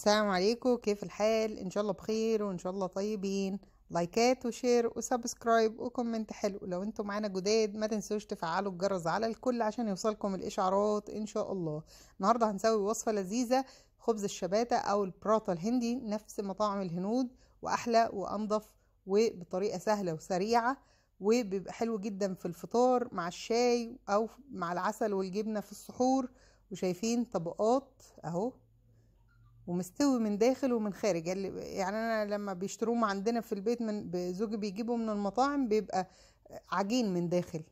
السلام عليكم كيف الحال ان شاء الله بخير وان شاء الله طيبين لايكات وشير وسبسكرايب وكومنت حلو لو انتم معانا جداد ما تنسوش تفعلوا الجرس على الكل عشان يوصلكم الاشعارات ان شاء الله النهارده هنسوي وصفه لذيذه خبز الشباتة او البراتا الهندي نفس مطاعم الهنود واحلى وانضف وبطريقه سهله وسريعه وبيبقى حلو جدا في الفطار مع الشاي او مع العسل والجبنه في السحور وشايفين طبقات اهو ومستوي من داخل ومن خارج يعني, يعني انا لما بيشتروه عندنا في البيت من زوجي بيجيبه من المطاعم بيبقى عجين من داخل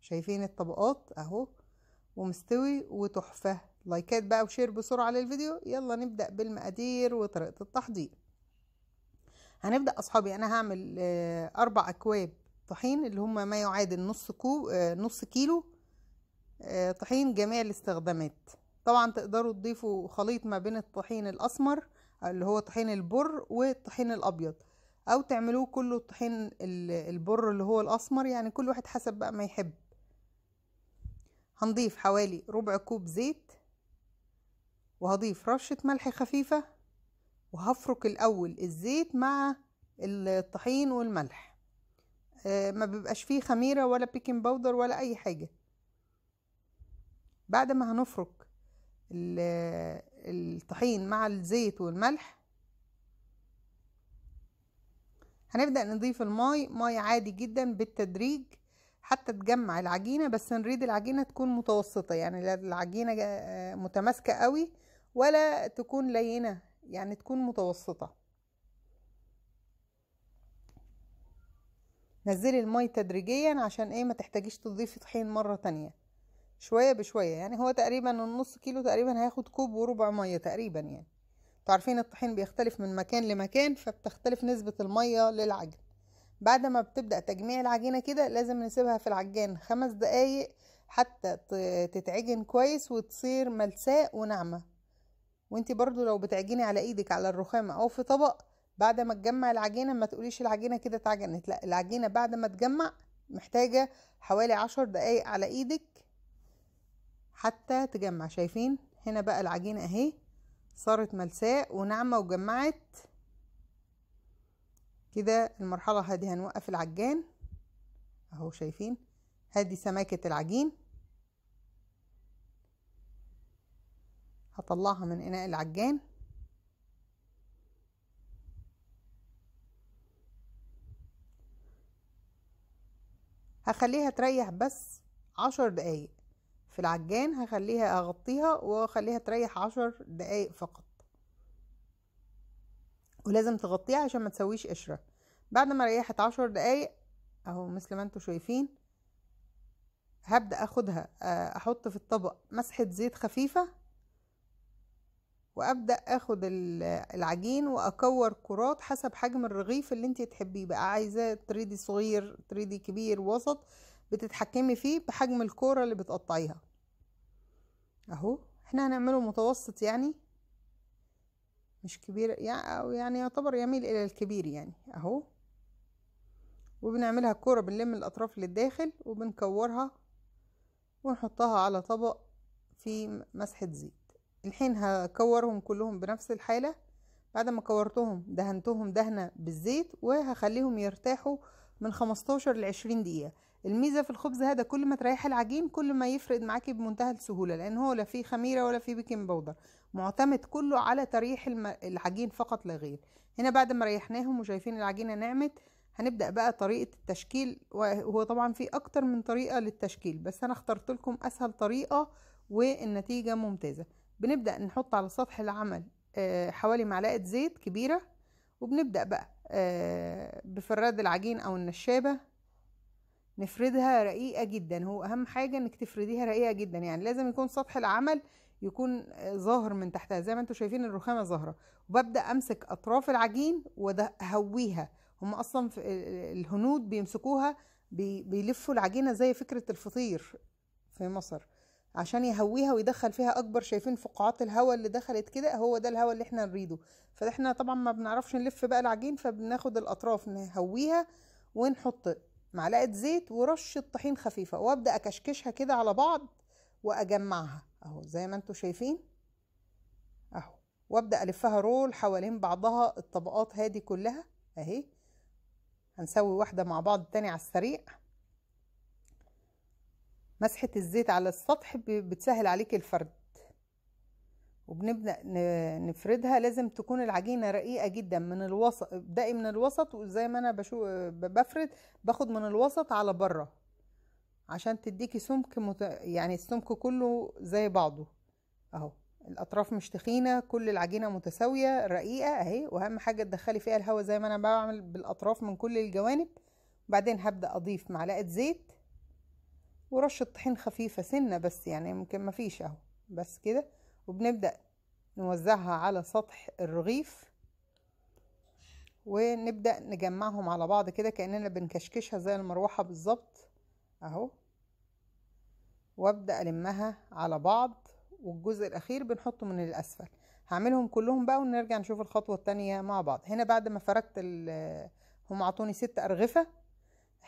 شايفين الطبقات اهو ومستوي وتحفه لايكات بقى وشير بسرعه للفيديو يلا نبدا بالمقادير وطريقه التحضير هنبدا اصحابي انا هعمل آه، اربع اكواب طحين اللي هم ما يعادل نص كوب آه، نص كيلو آه، طحين جميع الاستخدامات طبعا تقدروا تضيفوا خليط ما بين الطحين الاسمر اللي هو طحين البر والطحين الابيض او تعملوه كله طحين البر اللي هو الاسمر يعني كل واحد حسب بقى ما يحب هنضيف حوالي ربع كوب زيت وهضيف رشة ملح خفيفة وهفرك الاول الزيت مع الطحين والملح آه، ما بيبقاش فيه خميرة ولا بيكنج باودر ولا اي حاجة بعد ما هنفرك الطحين مع الزيت والملح هنبدأ نضيف الماي ماي عادي جدا بالتدريج حتى تجمع العجينة بس نريد العجينة تكون متوسطة يعني لا العجينة آه، متماسكة قوي ولا تكون لينة يعني تكون متوسطة نزلي الماء تدريجيا عشان ايه ما تحتاجيش تضيفي طحين مرة تانية شوية بشوية يعني هو تقريبا النص كيلو تقريبا هياخد كوب وربع مية تقريبا يعني تعرفين الطحين بيختلف من مكان لمكان فبتختلف نسبة المية للعجن بعد ما بتبدأ تجميع العجينة كده لازم نسيبها في العجان خمس دقايق حتى تتعجن كويس وتصير ملساء وناعمة وانت برضو لو بتعجني على ايدك على الرخامة او في طبق بعد ما تجمع العجينة ما تقوليش العجينة كده اتعجنت لا العجينة بعد ما تجمع محتاجة حوالي عشر دقايق على ايدك حتى تجمع شايفين هنا بقى العجينة اهي صارت ملساء وناعمة وجمعت كده المرحلة هادي هنوقف العجان اهو شايفين هادي سماكة العجين هطلعها من اناء العجان هخليها تريح بس عشر دقايق في العجان هخليها اغطيها واخليها تريح عشر دقايق فقط ولازم تغطيها عشان ما تسويش قشرة بعد ما ريحت عشر دقايق اهو مثل ما انتوا شايفين هبدأ اخدها آه، احط في الطبق مسحة زيت خفيفة وابدأ اخد العجين واكور كرات حسب حجم الرغيف اللي انت تحبيه بقى عايزاه تريدي صغير تريدي كبير وسط بتتحكمي فيه بحجم الكورة اللي بتقطعيها اهو احنا هنعمله متوسط يعني مش كبير يعني او يعني يعتبر يميل الى الكبير يعني اهو وبنعملها كورة بنلم الاطراف للداخل وبنكورها ونحطها على طبق في مسحة زيت الحين هكورهم كلهم بنفس الحالة بعد ما كورتهم دهنتهم دهنة بالزيت وهخليهم يرتاحوا من 15 ل 20 دقيقه الميزه في الخبز هذا كل ما تريح العجين كل ما يفرد معاكي بمنتهى السهوله لان هو لا فيه خميره ولا فيه بيكنج باودر معتمد كله على تريح العجين فقط لا غير هنا بعد ما ريحناهم وشايفين العجينه نعمت هنبدا بقى طريقه التشكيل وهو طبعا في اكتر من طريقه للتشكيل بس انا اخترت لكم اسهل طريقه والنتيجه ممتازه بنبدا نحط على سطح العمل آه، حوالي معلقه زيت كبيره وبنبدا بقى آه، بفراد العجين او النشابه نفردها رقيقه جدا هو اهم حاجه انك تفرديها رقيقه جدا يعني لازم يكون سطح العمل يكون آه، ظاهر من تحتها زي ما انتم شايفين الرخامه ظاهره وببدا امسك اطراف العجين وهويها هم اصلا في آه، الهنود بيمسكوها بيلفوا العجينه زي فكره الفطير في مصر عشان يهويها ويدخل فيها اكبر شايفين فقاعات الهواء اللي دخلت كده هو ده الهواء اللي احنا نريده فاحنا طبعا ما بنعرفش نلف بقى العجين فبناخد الاطراف نهويها ونحط معلقه زيت ورشه طحين خفيفه وابدا اكشكشها كده على بعض واجمعها اهو زي ما انتم شايفين اهو وابدا الفها رول حوالين بعضها الطبقات هادي كلها اهي هنسوي واحده مع بعض تاني على السريع مسحة الزيت على السطح بتسهل عليك الفرد وبنبدأ نفردها لازم تكون العجينة رقيقة جدا من الوسط ابدأي من الوسط وزي ما انا بشو بفرد باخد من الوسط على بره عشان تديكي سمك مت... يعني السمك كله زي بعضه اهو الاطراف مش تخينه كل العجينه متساويه رقيقه اهي واهم حاجه تدخلي فيها الهواء زي ما انا بعمل بالاطراف من كل الجوانب وبعدين هبدا اضيف معلقه زيت ورشة طحين خفيفة سنة بس يعني ممكن ما فيش اهو بس كده وبنبدأ نوزعها على سطح الرغيف ونبدأ نجمعهم على بعض كده كأننا بنكشكشها زي المروحة بالظبط اهو وابدأ ألمها على بعض والجزء الأخير بنحطه من الأسفل هعملهم كلهم بقى ونرجع نشوف الخطوة التانية مع بعض هنا بعد ما فردت هم عطوني ست أرغفة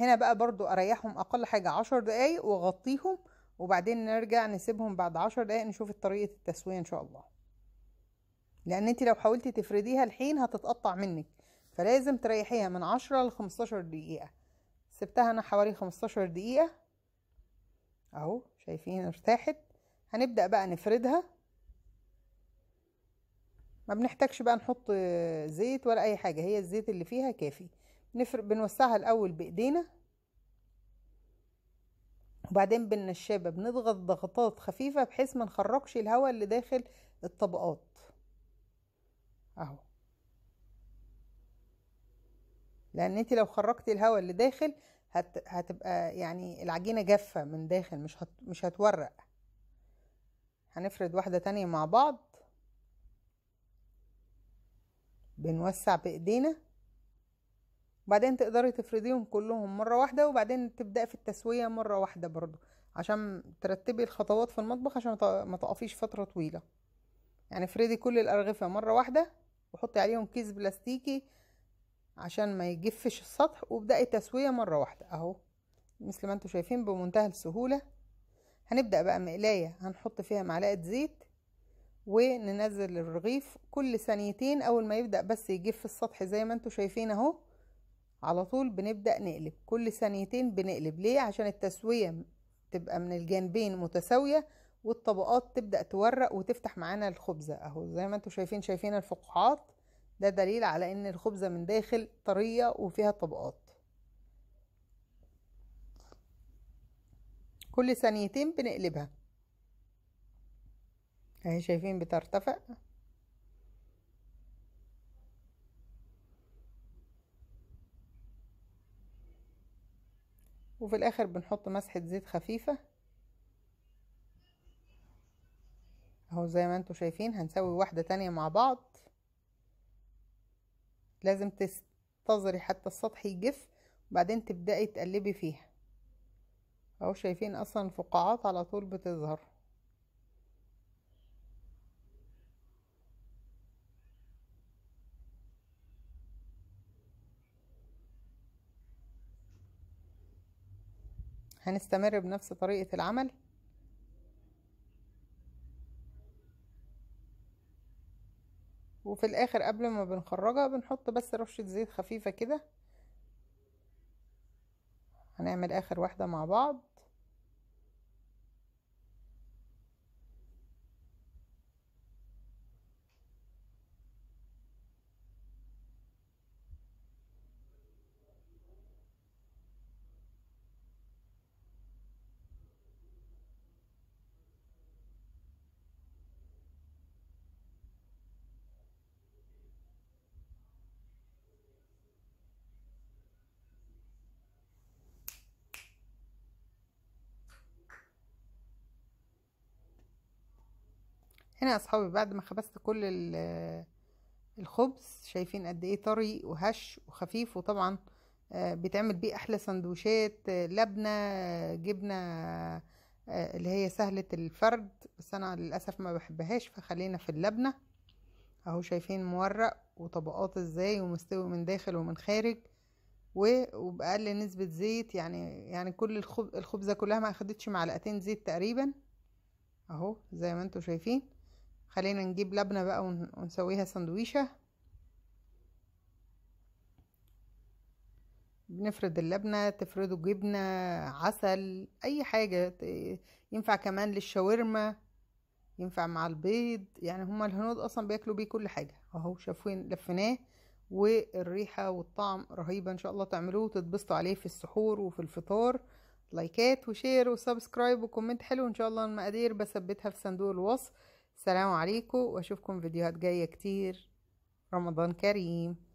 هنا بقى برضو اريحهم اقل حاجة عشر دقايق واغطيهم وبعدين نرجع نسيبهم بعد عشر دقايق نشوف طريقة التسوية ان شاء الله لان انت لو حاولتي تفرديها الحين هتتقطع منك فلازم تريحيها من عشرة لخمستاشر دقيقة سبتها انا حوالي خمستاشر دقيقة اهو شايفين ارتاحت هنبدأ بقى نفردها ما بنحتاجش بقى نحط زيت ولا اي حاجة هي الزيت اللي فيها كافي نفرق بنوسعها الاول بايدينا وبعدين بالنشابه بنضغط ضغطات خفيفه بحيث ما نخرجش الهواء اللي داخل الطبقات اهو لان انت لو خرجت الهواء اللي داخل هت... هتبقى يعني العجينه جافه من داخل مش هت... مش هتورق هنفرد واحده تانية مع بعض بنوسع بايدينا وبعدين تقدري تفرديهم كلهم مرة واحدة وبعدين تبداي في التسوية مرة واحدة برضو عشان ترتبي الخطوات في المطبخ عشان ما تقفيش فترة طويلة يعني افردي كل الأرغفة مرة واحدة وحطي عليهم كيس بلاستيكي عشان ما يجفش السطح وابدأي تسوية مرة واحدة اهو مثل ما انتم شايفين بمنتهى السهولة هنبدأ بقى مقلاية هنحط فيها معلقة زيت وننزل الرغيف كل ثانيتين اول ما يبدأ بس يجف السطح زي ما انتم شايفين اهو على طول بنبدأ نقلب كل ثانيتين بنقلب ليه عشان التسوية تبقى من الجانبين متساوية والطبقات تبدأ تورق وتفتح معانا الخبزة اهو زي ما انتوا شايفين شايفين الفقاعات ده دليل على ان الخبزة من داخل طرية وفيها طبقات كل ثانيتين بنقلبها اهي شايفين بترتفع وفي الاخر بنحط مسحة زيت خفيفة اهو زي ما انتم شايفين هنسوي واحدة تانية مع بعض لازم تنتظري حتى السطح يجف وبعدين تبدأي تقلبي فيها اهو شايفين اصلا الفقاعات على طول بتظهر هنستمر بنفس طريقة العمل وفي الاخر قبل ما بنخرجها بنحط بس رشة زيت خفيفة كده هنعمل اخر واحدة مع بعض هنا يا اصحابي بعد ما خبزت كل الخبز شايفين قد ايه طري وهش وخفيف وطبعا آه، بيتعمل بيه احلى سندوتشات آه، لبنه آه، جبنه اللي هي سهله الفرد بس انا للاسف ما بحبهاش فخلينا في اللبنه اهو شايفين مورق وطبقات ازاي ومستوي من داخل ومن خارج وباقل نسبه زيت يعني يعني كل الخبزه كلها ما اخدتش معلقتين زيت تقريبا اهو زي ما انتم شايفين خلينا نجيب لبنة بقى ونسويها سندويشة بنفرد اللبنة تفردوا جبنة عسل أي حاجة ينفع كمان للشاورما ينفع مع البيض يعني هما الهنود أصلا بياكلوا بيه كل حاجة أهو شافوين لفناه والريحة والطعم رهيبة إن شاء الله تعملوه وتتبسطوا عليه في السحور وفي الفطار لايكات وشير وسبسكرايب وكومنت حلو إن شاء الله المقادير بثبتها في صندوق الوصف السلام عليكم واشوفكم فيديوهات جايه كتير رمضان كريم